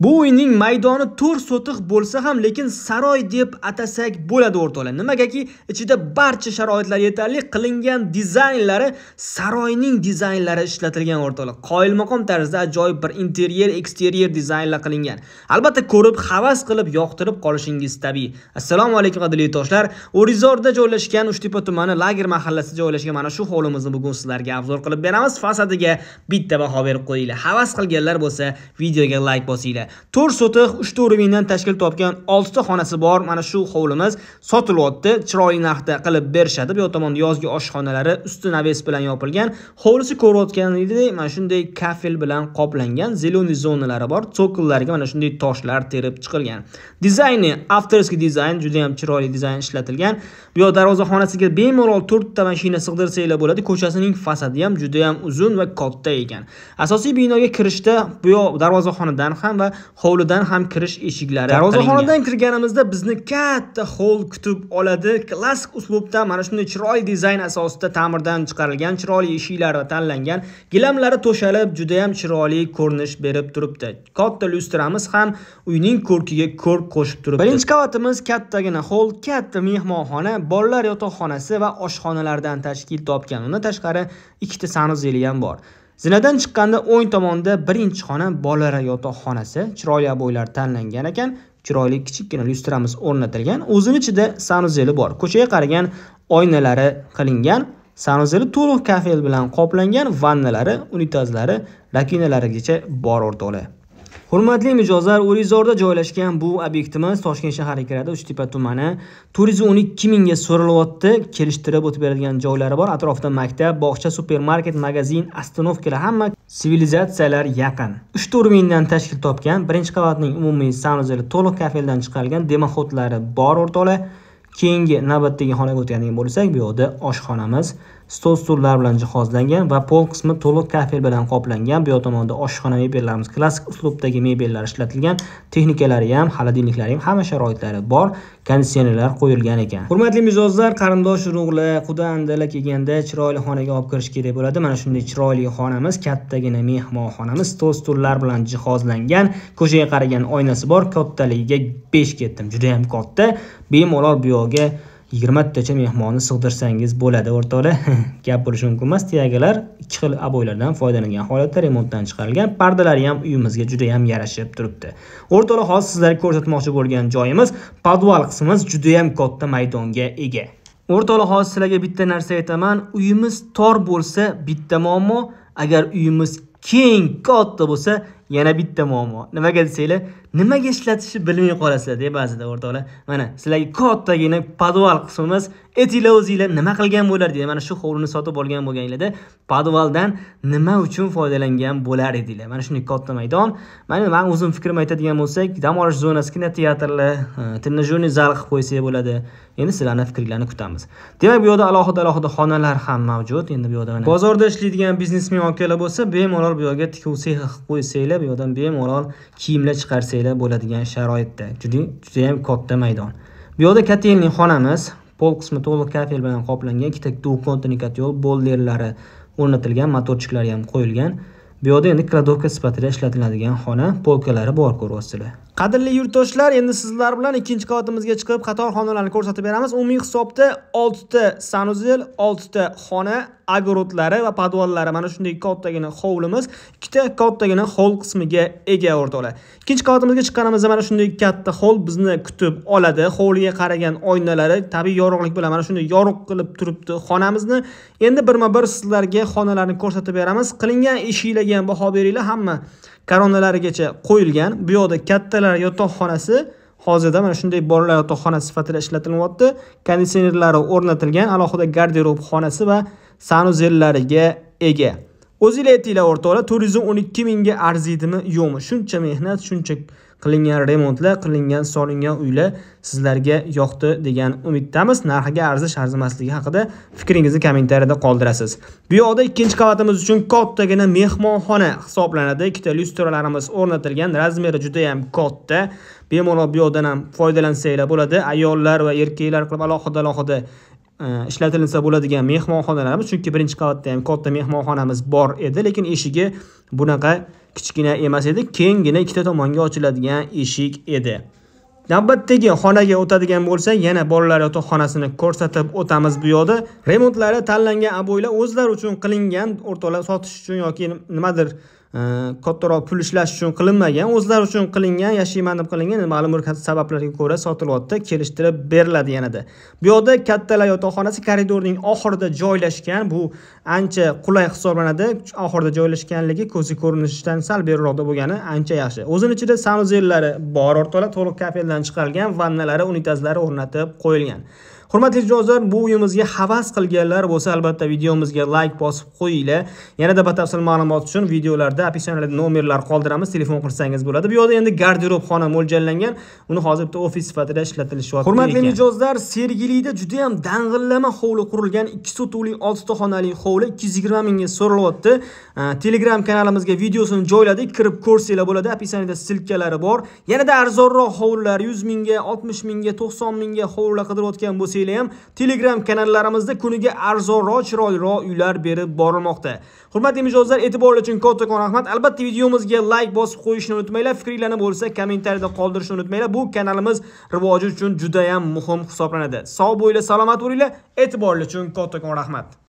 Bu o'yinning maydoni 4 sotix bo'lsa ham, lekin saroy deb atasak bo'ladi o'rtoqlar. Nimagaki ichida barcha sharoitlar yetarli qilingan dizaynlari saroyning dizaynlari ishlatilgan o'rtoqlar. Qoyilmaqom tarzda ajoyib bir interyer, eksteryer dizaynlar qilingan. Albatta ko'rib, havas qilib, yoqtirib qolishingiz tabiiy. Assalomu alaykum qadrli toshlar. O'rizorda joylashgan Uchtepa tumani Lager mahallasida joylashgan mana shu hovlimizni bugun sizlarga obzor qilib beramiz. Fasadiga bitta baho berib qo'yinglar. Havas qilganlar bo'lsa, videoga like bosinglar. to'rt sotix uchta mingdan tashkil topgan oltita xonasi bor mana shu hovlimiz sotilyapti chiroyli narxda qilib berishadi bu yoq tomonda yozgi oshxonalari usti naves bilan yopilgan hovlisi ko'rayotganingizdek mana shunday kafel bilan qoplangan зеленый zonalari bor sokollarga mana shunday toshlar terib chiqilgan dizayni авторский dizayn juda ham chiroyli dizayn ishlatilgan bu yoq darvozaxonasiga bemalol to'rtta mashina sig'dirsanglar bo'ladi ko'chasining fasadi ham juda ham uzun va katta ekan asosiy binoga kirishda bu yoq darvozaxonadan ham va hovlidan ham kirish eshiklari darvozaxonadan kirganimizda bizni katta hol kutib oladi klassik uslubda mana shunday chiroyli dizayn asosida ta'mirdan chiqarilgan chiroyli eshiklar tanlangan gilamlari to'shalib judayam chiroyli ko'rinish berib turibdi katta lyustramiz ham uyning ko'rkiga ko'rk qo'shib turibdi birinchi qavatimiz kattagina hol katta mehmonxona bolalar yotoqxonasi va oshxonalardan tashkil topgan undan tashqari ikkita sanuzeli ham bor zinadan chiqqanda o'ng tomonda birinchi xona bolalar yotoqxonasi chiroyli abo'ylar tanlangan ekan chiroyli kichikkina lyustramiz o'rnatilgan o'zini ichida sanuzeli bor ko'chaga qaragan oynalari qilingan sanuzeli to'liq kafel bilan qoplangan vannalari unitazlari rakinalarigacha bor o'rtoqlar Hurmatli mijozlar, O'rizorda joylashgan bu obyektimiz Toshkent shahariga kiradi, Uchtepa tumani. Turizm 12 mingga so'ralyapti. Kelishtirib o'tib beradigan joylari bor. Atrofda maktab, bog'cha, supermarket, magazin, ostanovkalar hamma sivilizatsiyalar yaqin. 3-4 mingdan tashkil topgan birinchi qavatning umumiy sanuzeli to'liq kafeldan chiqarilgan, demoxotlari bor o'rtoqlar. Keyingi navbatdagi xonaga o'tadigan bo'lsak, bu yerda oshxonamiz stol stullar bilan jihozlangan va pol qismi to'liq kafel bilan qoplangan bu tomonda oshxona mebellarimiz klassik uslubdagi mebellar ishlatilgan texnikalari ham xolodilniklari ham hamma sharoitlari bor konditsionerlar qo'yilgan ekan hurmatli mijozlar qarindosh urug'lar quda andala kelganda chiroyli xonaga olib kirish kerak bo'ladi mana shunday chiroyli xonamiz kattagina mehmonxonamiz stol stullar bilan jihozlangan ko'chaga qaragan oynasi bor kattaligiga besh ketdim juda katta bemalol bu yoqga yigirmatacha mehmonni sig'dirsangiz bo'ladi o'rtoqlar gap bo'lishi mumkin emas tiyagalar ikki xil aboylardan foydalangan holatda remontdan chiqarilgan pardalari ham uyimizga juda yam yarashib turibdi o'rtoqlar hozir sizlarga ko'rsatmoqchi bo'lgan joyimiz podval qismimiz judayam katta maydonga ega o'rtoqlar hozir sizlarga bitta narsa aytaman uyimiz tor bo'lsa bitta muammo agar uyimiz keng katta bo'lsa yana bitta muammo nimaga desanglar nimaga ishlatishni bilmay deb ba'zida o'rtoqlar mana sizlarga kattagina podval qismimiz emas aytinglar o'zinglar nima qilgan bo'lar edinglar mana shu hovlini sotib olgan bo'lganinglarda podvaldan nima uchun foydalangan bo'lar edinglar mana shunday katta maydon mana man o'zim fikrimni aytadigan bo'lsak dam olish zonasi kinoteatrlar e, trenajyorniy zal qilib qo'ysak bo'ladi endi sizlarni fikrlarini kutamiz demak bu yerda alohida alohida xonalar ham mavjud endi bu yerda bozorda ishlaydigan biznesmen akalar bo'lsa bemalol bu yerga tikuv sexi qilib qo'ysanglar bu yerdan bemalol kiyimlar chiqarsanglar bo'ladigan sharoitda juda judayam katta maydon bu yerda kotelniy xonamiz pol qismi to'liq kafel bilan qoplangan ikkita dukontinikatyol bolderlari o'rnatilgan motorchiklari ham qo'yilgan bu yerda endi kladovka sifatida ishlatiladigan xona polkalari bor ko'ryapsizlar qadrli yurtdoshlar endi sizlar bilan ikkinchi qavatimizga chiqib qator xonalarni ko'rsatib beramiz umumiy hisobda oltita sanuzel oltita xona agrodlari va podvallari mana shunday kattagina hovlimiz ikkita kattagina hol qismiga ega o'rtoqlar ikkinchi qavatimizga chiqqanimizda mana shunday katta hol bizni kutib oladi hovliga qaragan oynalari tabiiy yorug'lik bilan mana shunday yorug' qilib turibdi xonamizni endi birma bir sizlarga xonalarni ko'rsatib beramiz qilingan ishingizga ham baho beringlar hamma koronalarigacha qo'yilgan bu yoqda kattalar yotoqxonasi hozirda mana shunday bolalar yotoqxonasi sifatida ishlatilyapti konditsionerlari o'rnatilgan alohida garderob xonasi va sanuzellariga ega o'zinglar aytinglar o'rtoqlar turizm o'n ikki mingga arziydimi yo'qmi shuncha mehnat shuncha qilingan remontlar qilingan solingan uylar sizlarga yoqdi degan umiddamiz narxiga arzish arzimasligi haqida fikringizni kommentariyada qoldirasiz bu yoqda ikkinchi qavatimiz uchun kattagina mehmonxona hisoblanadi ikkita lyustralarimiz o'rnatilgan razmeri judayam katta bemalol bu yoqdan ham foydalansanglar bo'ladi ayollar va erkaklar qilib alohida alohida ishlatilinsa bo'ladigan mehmonxonalarimiz chunki birinchi qavatda ham katta mehmonxonamiz bor edi lekin eshigi bunaqa kichkina emas edi kenggina ikkita tomonga ochiladigan eshik edi navbatdagi xonaga o'tadigan bo'lsak yana bolalar yotoqxonasini ko'rsatib o'tamiz bu yoqda remontlari tanlangan obo'ylar o'zlari uchun qilingan o'rtoqlar sotish uchun yoki nimadir kattaroq pul ishlash uchun qilinmagan o'zlari uchun qilingan yashayman deb qilingan ma'lum bir sabablarga ko'ra sotilyapti kelishtirib beriladi yanada bu yoqda kattalar yotoqxonasi koridorning oxirida joylashgan bu ancha qulay hisoblanadi oxirida joylashganligi ko'zga ko'rinishdan sal beriroqda bo'lgani ancha yaxshi o'zini ichida sanuzellari bor ortoqlar to'liq kafeldan chiqarilgan vannalari unitazlari o'rnatib qo'yilgan hurmatli jozlar bu uyimizga havas qilganlar bo'lsa albatta videomizga layk bosib qo'yinglar yanada batafsil ma'lumot uchun videolarda описаниеda nomerlar qoldiramiz telefon qilsangiz bo'ladi bu yoqda endi garderob xona mo'ljallangan uni hozir bitta ofis sifatida ishlatilishyapti hurmatli mijozlar sergelida juda ham dang'illama hovli qurilgan ikki sotuvli oltita xonali hovli ikki yuz yigirma mingga so'ralyapti telegram kanalimizga videosini joyladik kirib ko'rsanglar bo'ladi описаниеda silkalari bor yanada arzonroq hovlilar yuz mingga oltmish mingga to'qson mingga hovlilar qidirayotgan bo'lsangiz asosiyli ham telegram kanallarimizda kuniga arzonroq chiroyliroq uylar berib borilmoqda hurmatli mijozlar e'tiborlar uchun kattakon rahmat albatta videomizga like bosib qo'yishni unutmanglar fikringlarni bo'lsa kommentariyada qoldirishni unutmanglar bu kanalimiz rivoji uchun juda ham muhim hisoblanadi sog' bo'linglar salomat bo'linglar e'tiborlar uchun kattakon rahmat